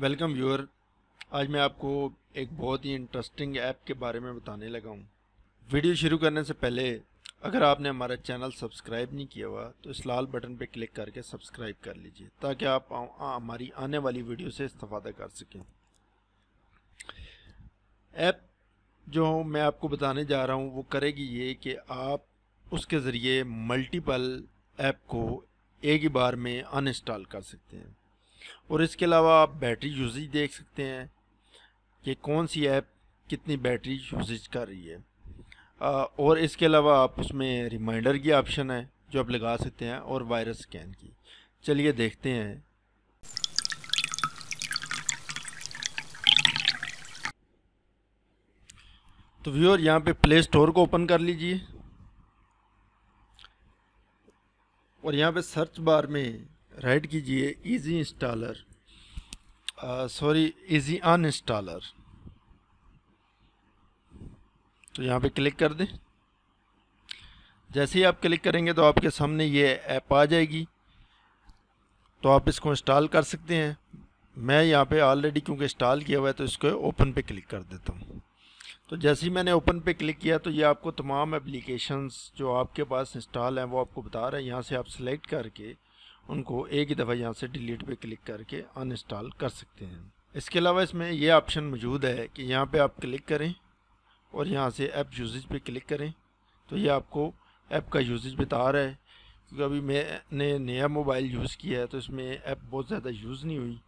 welcome viewer आज मैं आपको एक बहुत ही इंटरेस्टिंग ऐप के बारे में बताने लगा हूँ वीडियो शुरू करने से पहले अगर आपने हमारा चैनल सब्सक्राइब नहीं किया हुआ तो इस लाल बटन पर क्लिक करके सब्सक्राइब कर लीजिए ताकि आप हमारी आने वाली वीडियो से इस्ता कर सकें ऐप जो मैं आपको बताने जा रहा हूँ वो करेगी ये कि आप उसके ज़रिए मल्टीपल ऐप को एक ही बार में अनइंस्टॉल कर सकते हैं और इसके अलावा आप बैटरी यूजेज देख सकते हैं कि कौन सी ऐप कितनी बैटरी यूजेज कर रही है आ, और इसके अलावा आप उसमें रिमाइंडर की ऑप्शन है जो आप लगा सकते हैं और वायरस स्कैन की चलिए देखते हैं तो व्यूअर यहाँ पे प्ले स्टोर को ओपन कर लीजिए और यहाँ पे सर्च बार में राइट कीजिए easy installer sorry easy uninstaller तो यहाँ पे क्लिक कर दें जैसे ही आप क्लिक करेंगे तो आपके सामने ये ऐप आ जाएगी तो आप इसको इंस्टॉल कर सकते हैं मैं यहाँ पे ऑलरेडी क्योंकि इंस्टॉल किया हुआ है तो इसको ओपन पे क्लिक कर देता हूँ तो जैसे ही मैंने ओपन पे क्लिक किया तो ये आपको तमाम एप्लीकेशंस जो आपके पास इंस्टॉल हैं वो आपको बता रहे हैं यहाँ से आप सिलेक्ट करके उनको एक ही दफ़ा यहाँ से डिलीट पे क्लिक करके अनइंस्टॉल कर सकते हैं इसके अलावा इसमें यह ऑप्शन मौजूद है कि यहाँ पे आप क्लिक करें और यहाँ से ऐप यूजेज पे क्लिक करें तो ये आपको ऐप का यूजेज बता रहा है क्योंकि अभी मैंने नया मोबाइल यूज़ किया है तो इसमें ऐप बहुत ज़्यादा यूज़ नहीं हुई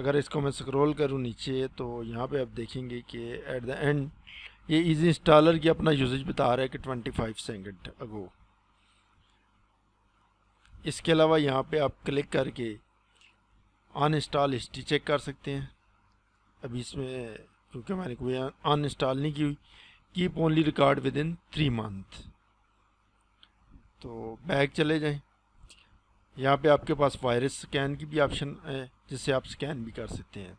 अगर इसको मैं स्क्रॉल करूँ नीचे तो यहाँ पर आप देखेंगे कि एट द एंड ये इजी इंस्टॉलर की अपना यूजेज बता रहा है कि 25 सेकंड अगो इसके अलावा यहाँ पे आप क्लिक करके अनइंस्टॉल हिस्ट्री चेक कर सकते हैं अभी इसमें क्योंकि मैंने कोई अनइंस्टॉल नहीं की हुई keep only record within three month तो बैग चले जाएं यहाँ पे आपके पास वायरस स्कैन की भी ऑप्शन है जिससे आप स्कैन भी कर सकते हैं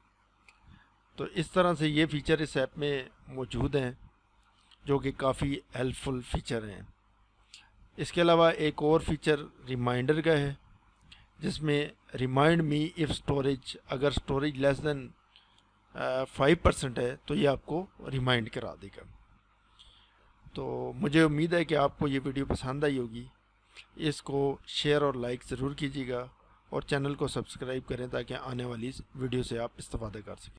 तो इस तरह से ये फ़ीचर इस ऐप में मौजूद हैं जो कि काफ़ी हेल्पफुल फ़ीचर हैं इसके अलावा एक और फीचर रिमाइंडर का है जिसमें रिमाइंड मी इफ़ स्टोरेज अगर storage less than five percent है तो ये आपको रिमाइंड करा देगा तो मुझे उम्मीद है कि आपको ये वीडियो पसंद आई होगी इसको शेयर और लाइक ज़रूर कीजिएगा और चैनल को सब्सक्राइब करें ताकि आने वाली वीडियो से आप इस्तः कर सकें